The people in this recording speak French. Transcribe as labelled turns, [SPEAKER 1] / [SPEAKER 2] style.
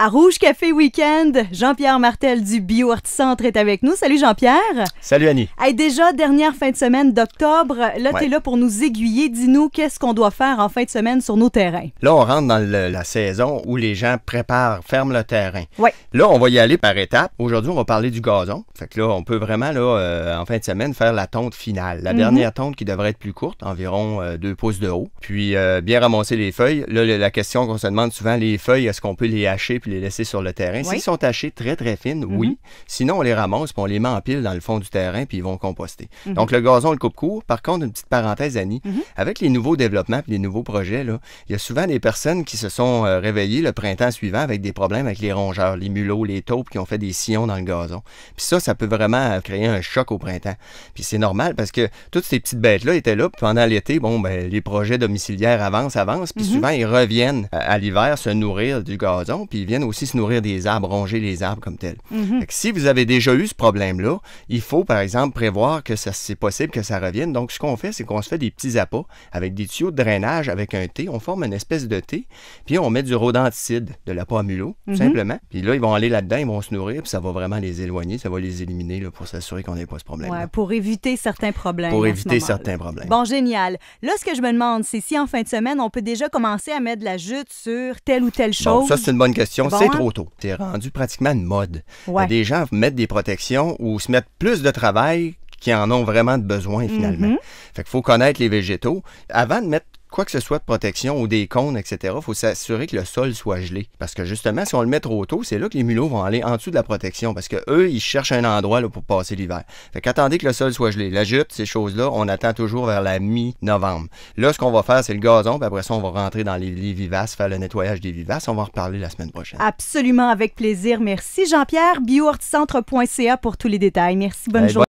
[SPEAKER 1] À Rouge Café Weekend, Jean-Pierre Martel du Bio Centre est avec nous. Salut Jean-Pierre. Salut Annie. déjà, dernière fin de semaine d'octobre. Là, tu es là pour nous aiguiller. Dis-nous qu'est-ce qu'on doit faire en fin de semaine sur nos terrains.
[SPEAKER 2] Là, on rentre dans la saison où les gens préparent, ferment le terrain. Ouais. Là, on va y aller par étapes. Aujourd'hui, on va parler du gazon. Fait que là, on peut vraiment, là, euh, en fin de semaine, faire la tonte finale. La mhm. dernière tonte qui devrait être plus courte, environ 2 euh, deux pouces de haut. Puis, euh, bien ramasser les feuilles. Là, la question qu'on se demande souvent, les feuilles, est-ce qu'on peut les hacher les laisser sur le terrain. S'ils sont tachés très, très fines, oui. Mhm. Sinon, on les ramasse, puis on les met en pile dans le fond du terrain, puis ils vont composter. Mhm. Donc, le gazon, le coupe court. Par contre, une petite parenthèse, Annie, mhm. avec les nouveaux développements les nouveaux projets, là, il y a souvent des personnes qui se sont euh, réveillées le printemps suivant avec des problèmes avec les rongeurs, les mulots, les taupes qui ont fait des sillons dans le gazon. Puis ça, ça peut vraiment euh, créer un choc au printemps. Puis c'est normal parce que toutes ces petites bêtes-là étaient là, pendant l'été, bon, ben, les projets domiciliaires avancent, avancent, puis souvent, ils reviennent euh, à, l'hiver se nourrir du gazon, puis viennent aussi se nourrir des arbres, ronger les arbres comme tel. Mhm. Si vous avez déjà eu ce problème-là, il faut, par exemple, prévoir que c'est possible que ça revienne. Donc, ce qu'on fait, c'est qu'on se fait des petits appâts avec des tuyaux de drainage, avec un thé. On forme une espèce de thé, puis on met du rodenticide, de la pomme mulot, tout mhm. simplement. Puis là, ils vont aller là-dedans, ils vont se nourrir, puis ça va vraiment les éloigner, ça va les éliminer pour s'assurer qu'on n'ait pas ce problème.
[SPEAKER 1] Ouais, pour éviter certains problèmes. Pour éviter certains problèmes. Bon, génial. Là, ce que je me demande, c'est si en fin de semaine, on peut déjà commencer à mettre de la jute sur telle ou telle chose. ça, c'est une bonne question c'est hein? trop
[SPEAKER 2] tôt. C'est rendu pratiquement une mode. Euh, des gens mettent des protections ou se mettent plus de travail qui en ont vraiment de besoin finalement. Mm-hmm. Fait qu'il faut connaître les végétaux. Avant de mettre quoi que ce soit de protection ou des cônes, etc., il faut s'assurer que le sol soit gelé. Parce que justement, si on le met trop tôt, c'est là que les mulots vont aller en dessous de la protection. Parce que eux, ils cherchent un endroit là, pour passer l'hiver. Fait qu'attendez que le sol soit gelé. La jute, ces choses-là, on attend toujours vers la mi-novembre. Là, ce qu'on va faire, c'est le gazon, puis après ça, on va rentrer dans les, vivaces, faire le nettoyage des vivaces. On va en reparler la semaine prochaine.
[SPEAKER 1] Absolument, avec plaisir. Merci Jean-Pierre. Biohorticentre.ca pour tous les détails. Merci, bonne journée.